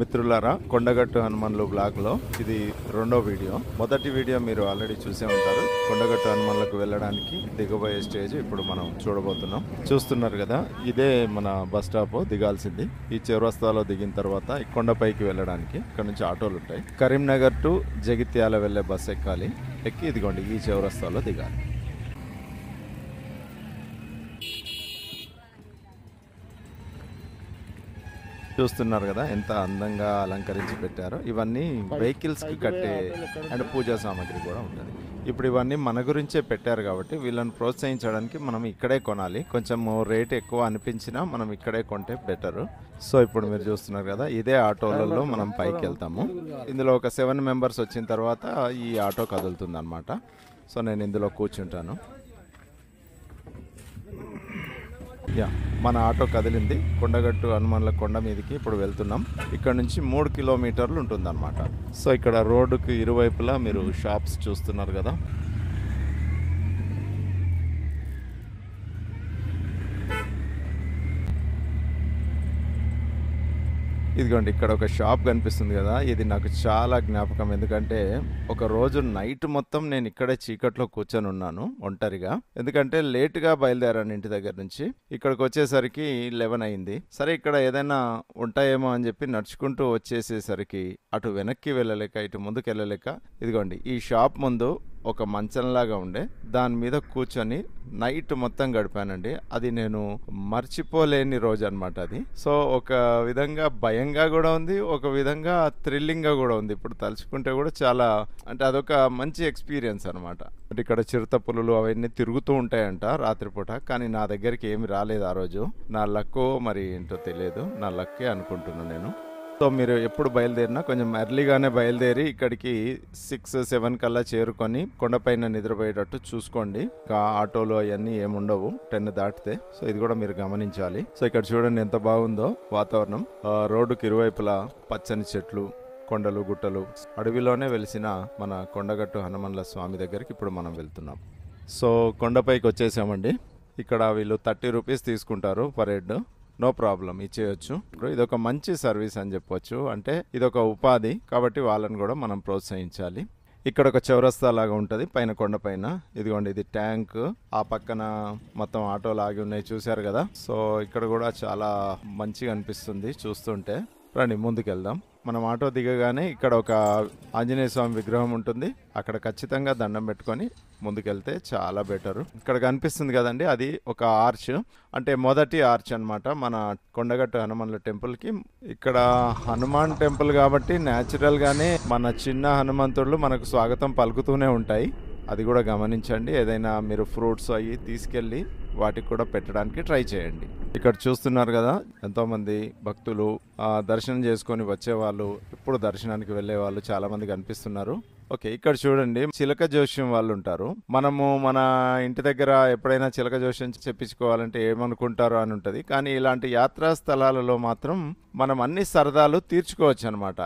మిత్రులారా కొండగట్టు హనుమన్లు బ్లాగ్లో ఇది రెండో వీడియో మొదటి వీడియో మీరు ఆల్రెడీ చూసే ఉంటారు కొండగట్టు హనుమన్లకు వెళ్ళడానికి దిగబోయే స్టేజ్ ఇప్పుడు మనం చూడబోతున్నాం చూస్తున్నారు కదా ఇదే మన బస్ స్టాప్ దిగాల్సింది ఈ చౌరస్తాలో దిగిన తర్వాత ఈ కొండపైకి వెళ్ళడానికి ఇక్కడ నుంచి ఆటోలు ఉంటాయి కరీంనగర్ టు జగిత్యాల వెళ్ళే బస్ ఎక్కాలి ఎక్కి ఇదిగోండి ఈ చౌరస్తాలో దిగాలి చూస్తున్నారు కదా ఎంత అందంగా అలంకరించి పెట్టారో ఇవన్నీ వెహికల్స్కి కట్టే అండ్ పూజా సామాగ్రి కూడా ఉంటుంది ఇప్పుడు ఇవన్నీ మన గురించే పెట్టారు కాబట్టి వీళ్ళని ప్రోత్సహించడానికి మనం ఇక్కడే కొనాలి కొంచెం రేట్ ఎక్కువ అనిపించినా మనం ఇక్కడే కొంటే బెటరు సో ఇప్పుడు మీరు చూస్తున్నారు కదా ఇదే ఆటోలలో మనం పైకి వెళ్తాము ఇందులో ఒక సెవెన్ మెంబర్స్ వచ్చిన తర్వాత ఈ ఆటో కదులుతుంది అనమాట సో నేను ఇందులో కూర్చుంటాను యా మన ఆటో కదిలింది కొండగట్టు హనుమాన్ల కొండ మీదకి ఇప్పుడు వెళ్తున్నాం ఇక్కడ నుంచి మూడు కిలోమీటర్లు ఉంటుందన్నమాట సో ఇక్కడ రోడ్డుకి ఇరువైపులా మీరు షాప్స్ చూస్తున్నారు కదా ఇదిగోండి ఇక్కడ ఒక షాప్ కనిపిస్తుంది కదా ఇది నాకు చాలా జ్ఞాపకం ఎందుకంటే ఒక రోజు నైట్ మొత్తం నేను ఇక్కడే చీకట్లో కూర్చొని ఉన్నాను ఒంటరిగా ఎందుకంటే లేట్గా బయలుదేరాను ఇంటి దగ్గర నుంచి ఇక్కడికి వచ్చేసరికి లెవెన్ అయింది సరే ఇక్కడ ఏదైనా ఉంటాయేమో అని చెప్పి నడుచుకుంటూ వచ్చేసేసరికి అటు వెనక్కి వెళ్ళలేక ఇటు ముందుకు వెళ్ళలేక ఇదిగోండి ఈ షాప్ ముందు ఒక మంచంలాగా ఉండే దాని మీద కూర్చొని నైట్ మొత్తం గడిపానండి అది నేను మర్చిపోలేని రోజు అనమాట అది సో ఒక విధంగా భయంగా కూడా ఉంది ఒక విధంగా థ్రిల్లింగ్గా కూడా ఉంది ఇప్పుడు తలుచుకుంటే కూడా చాలా అంటే అదొక మంచి ఎక్స్పీరియన్స్ అనమాట అంటే ఇక్కడ చిరుత పులులు అవన్నీ తిరుగుతూ ఉంటాయంట రాత్రిపూట కానీ నా దగ్గరికి ఏమి రాలేదు ఆ రోజు నా లక్కో మరి ఏంటో తెలియదు నా లక్కే అనుకుంటున్నాను నేను సో మీరు ఎప్పుడు బయలుదేరినా కొంచెం ఎర్లీగానే బయలుదేరి ఇక్కడికి సిక్స్ సెవెన్ కల్లా చేరుకొని కొండపైన నిద్రపోయేటట్టు చూసుకోండి ఆటోలు అవన్నీ ఏముండవు టెన్ దాటితే సో ఇది కూడా మీరు గమనించాలి సో ఇక్కడ చూడండి ఎంత బాగుందో వాతావరణం రోడ్డుకి ఇరువైపులా పచ్చని చెట్లు కొండలు గుట్టలు అడవిలోనే వెలిసిన మన కొండగట్టు హనుమన్ల స్వామి దగ్గరికి ఇప్పుడు మనం వెళ్తున్నాం సో కొండపైకి వచ్చేసామండి ఇక్కడ వీళ్ళు థర్టీ రూపీస్ తీసుకుంటారు పర్ హెడ్ నో ప్రాబ్లం ఇచ్చేయచ్చు ఇది ఒక మంచి సర్వీస్ అని చెప్పొచ్చు అంటే ఇది ఒక ఉపాధి కాబట్టి వాళ్ళని కూడా మనం ప్రోత్సహించాలి ఇక్కడ ఒక చౌరస్తా లాగా ఉంటుంది పైన కొండ పైన ఇదిగోండి ఇది ట్యాంక్ ఆ పక్కన మొత్తం ఆటోలు ఆగి ఉన్నాయి చూశారు కదా సో ఇక్కడ కూడా చాలా మంచిగా అనిపిస్తుంది చూస్తుంటే రండి ముందుకెళ్దాం మనం ఆటో దిగగానే ఇక్కడ ఒక ఆంజనేయ స్వామి విగ్రహం ఉంటుంది అక్కడ ఖచ్చితంగా దండం పెట్టుకొని ముందుకెళ్తే చాలా బెటరు ఇక్కడ కనిపిస్తుంది కదండి అది ఒక ఆర్చ్ అంటే మొదటి ఆర్చ్ అనమాట మన కొండగట్టు హనుమాన్ల టెంపుల్కి ఇక్కడ హనుమాన్ టెంపుల్ కాబట్టి న్యాచురల్గానే మన చిన్న హనుమంతుళ్ళు మనకు స్వాగతం పలుకుతూనే ఉంటాయి అది కూడా గమనించండి ఏదైనా మీరు ఫ్రూట్స్ అవి తీసుకెళ్ళి వాటికి కూడా పెట్టడానికి ట్రై చేయండి ఇక్కడ చూస్తున్నారు కదా ఎంతోమంది భక్తులు దర్శనం చేసుకొని వచ్చేవాళ్ళు ఇప్పుడు దర్శనానికి వెళ్ళే వాళ్ళు చాలామంది కనిపిస్తున్నారు ఓకే ఇక్కడ చూడండి చిలక జోష్యం వాళ్ళు ఉంటారు మనము మన ఇంటి దగ్గర ఎప్పుడైనా చిలక జోష్యం చెప్పించుకోవాలంటే ఏమనుకుంటారు అని ఉంటుంది కానీ ఇలాంటి యాత్రా స్థలాలలో మాత్రం మనం అన్ని సరదాలు తీర్చుకోవచ్చు అనమాట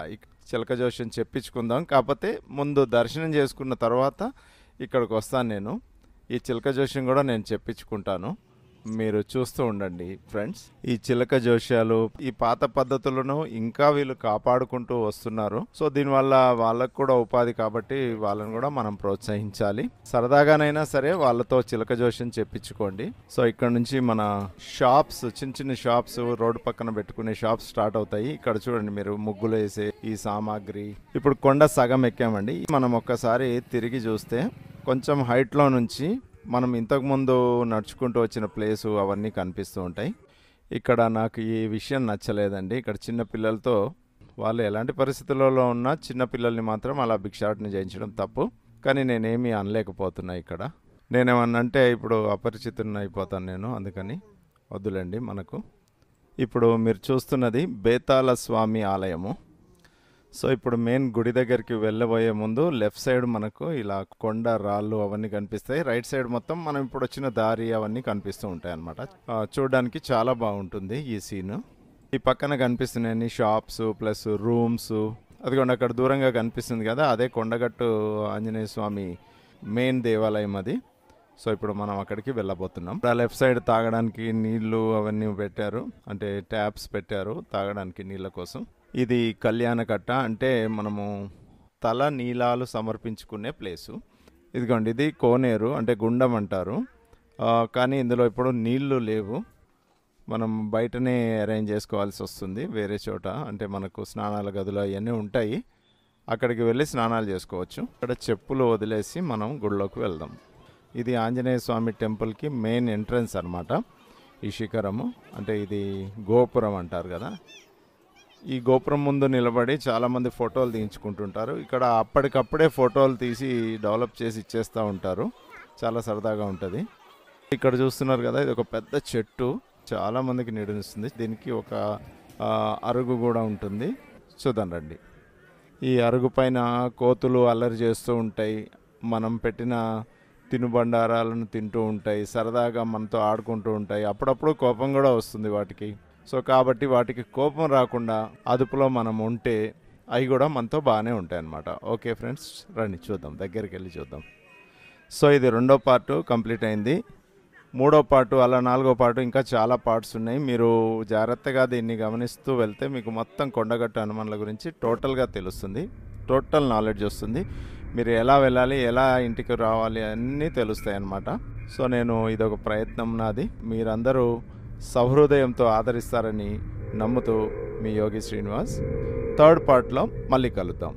చిలక జోష్యం చెప్పించుకుందాం కాకపోతే ముందు దర్శనం చేసుకున్న తర్వాత ఇక్కడికి వస్తాను నేను ఈ చిలక జోష్యం కూడా నేను చెప్పించుకుంటాను మీరు చూస్తూ ఉండండి ఫ్రెండ్స్ ఈ చిలక జోష్యాలు ఈ పాత పద్ధతులను ఇంకా వీళ్ళు కాపాడుకుంటూ వస్తున్నారు సో దీనివల్ల వాళ్ళకు కూడా ఉపాధి కాబట్టి వాళ్ళని కూడా మనం ప్రోత్సహించాలి సరదాగానైనా సరే వాళ్ళతో చిలక జోష్యం చెప్పించుకోండి సో ఇక్కడ నుంచి మన షాప్స్ చిన్న చిన్న షాప్స్ రోడ్డు పక్కన పెట్టుకునే షాప్స్ స్టార్ట్ అవుతాయి ఇక్కడ చూడండి మీరు ముగ్గులు వేసే ఈ సామాగ్రి ఇప్పుడు కొండ సగం ఎక్కామండి మనం ఒక్కసారి తిరిగి చూస్తే కొంచెం హైట్లో నుంచి మనం ఇంతకుముందు నడుచుకుంటూ వచ్చిన ప్లేసు అవన్నీ కనిపిస్తూ ఉంటాయి ఇక్కడ నాకు ఈ విషయం నచ్చలేదండి ఇక్కడ చిన్న పిల్లలతో వాళ్ళు ఎలాంటి పరిస్థితులలో ఉన్నా చిన్న పిల్లల్ని మాత్రం అలా భిక్షాటన చేయించడం తప్పు కానీ నేనేమీ అనలేకపోతున్నా ఇక్కడ నేనేమన్నంటే ఇప్పుడు అపరిచితుని అయిపోతాను నేను అందుకని వద్దులండి మనకు ఇప్పుడు మీరు చూస్తున్నది బేతాల స్వామి ఆలయము సో ఇప్పుడు మెయిన్ గుడి దగ్గరికి వెళ్ళబోయే ముందు లెఫ్ట్ సైడ్ మనకు ఇలా కొండ రాళ్ళు అవన్నీ కనిపిస్తాయి రైట్ సైడ్ మొత్తం మనం ఇప్పుడు వచ్చిన దారి అవన్నీ కనిపిస్తూ ఉంటాయి అనమాట చూడడానికి చాలా బాగుంటుంది ఈ సీను ఈ పక్కన కనిపిస్తున్నాయి షాప్స్ ప్లస్ రూమ్స్ అదిగోండి అక్కడ దూరంగా కనిపిస్తుంది కదా అదే కొండగట్టు ఆంజనేయ స్వామి మెయిన్ దేవాలయం అది సో ఇప్పుడు మనం అక్కడికి వెళ్ళబోతున్నాం ఆ లెఫ్ట్ సైడ్ తాగడానికి నీళ్లు అవన్నీ పెట్టారు అంటే ట్యాప్స్ పెట్టారు తాగడానికి నీళ్ళ కోసం ఇది కళ్యాణకట్ట అంటే మనము తల నీలాలు సమర్పించుకునే ప్లేసు ఇదిగోండి ఇది కోనేరు అంటే గుండం అంటారు కానీ ఇందులో ఇప్పుడు నీళ్లు లేవు మనం బయటనే అరేంజ్ చేసుకోవాల్సి వస్తుంది వేరే చోట అంటే మనకు స్నానాల గదులు అవన్నీ ఉంటాయి అక్కడికి వెళ్ళి స్నానాలు చేసుకోవచ్చు ఇక్కడ చెప్పులు వదిలేసి మనం గుళ్ళోకి వెళ్దాం ఇది ఆంజనేయ స్వామి టెంపుల్కి మెయిన్ ఎంట్రన్స్ అనమాట ఈ శిఖరము అంటే ఇది గోపురం అంటారు కదా ఈ గోపురం ముందు నిలబడి చాలామంది ఫోటోలు తీయించుకుంటుంటారు ఇక్కడ అప్పటికప్పుడే ఫోటోలు తీసి డెవలప్ చేసి ఇచ్చేస్తూ ఉంటారు చాలా సరదాగా ఉంటుంది ఇక్కడ చూస్తున్నారు కదా ఇది ఒక పెద్ద చెట్టు చాలామందికి నీడనిస్తుంది దీనికి ఒక అరుగు కూడా ఉంటుంది చూద్దాం రండి ఈ అరుగు పైన కోతులు అల్లరి చేస్తూ ఉంటాయి మనం పెట్టిన తినుబండారాలను తింటూ ఉంటాయి సరదాగా మనతో ఆడుకుంటూ ఉంటాయి అప్పుడప్పుడు కోపం కూడా వస్తుంది వాటికి సో కాబట్టి వాటికి కోపం రాకుండా అదుపులో మనం ఉంటే అవి కూడా మనతో బాగానే ఉంటాయి అన్నమాట ఓకే ఫ్రెండ్స్ రండి చూద్దాం దగ్గరికి వెళ్ళి చూద్దాం సో ఇది రెండో పార్టు కంప్లీట్ అయింది మూడో పార్టు అలా నాలుగో పార్టు ఇంకా చాలా పార్ట్స్ ఉన్నాయి మీరు జాగ్రత్తగా దీన్ని గమనిస్తూ వెళ్తే మీకు మొత్తం కొండగట్టు అనుమానుల గురించి టోటల్గా తెలుస్తుంది టోటల్ నాలెడ్జ్ వస్తుంది మీరు ఎలా వెళ్ళాలి ఎలా ఇంటికి రావాలి అన్నీ తెలుస్తాయి అన్నమాట సో నేను ఇదొక ప్రయత్నం నాది మీరందరూ సహృదయంతో ఆదరిస్తారని నమ్ముతూ మీ యోగి శ్రీనివాస్ థర్డ్ పార్ట్లో మళ్ళీ కలుద్దాం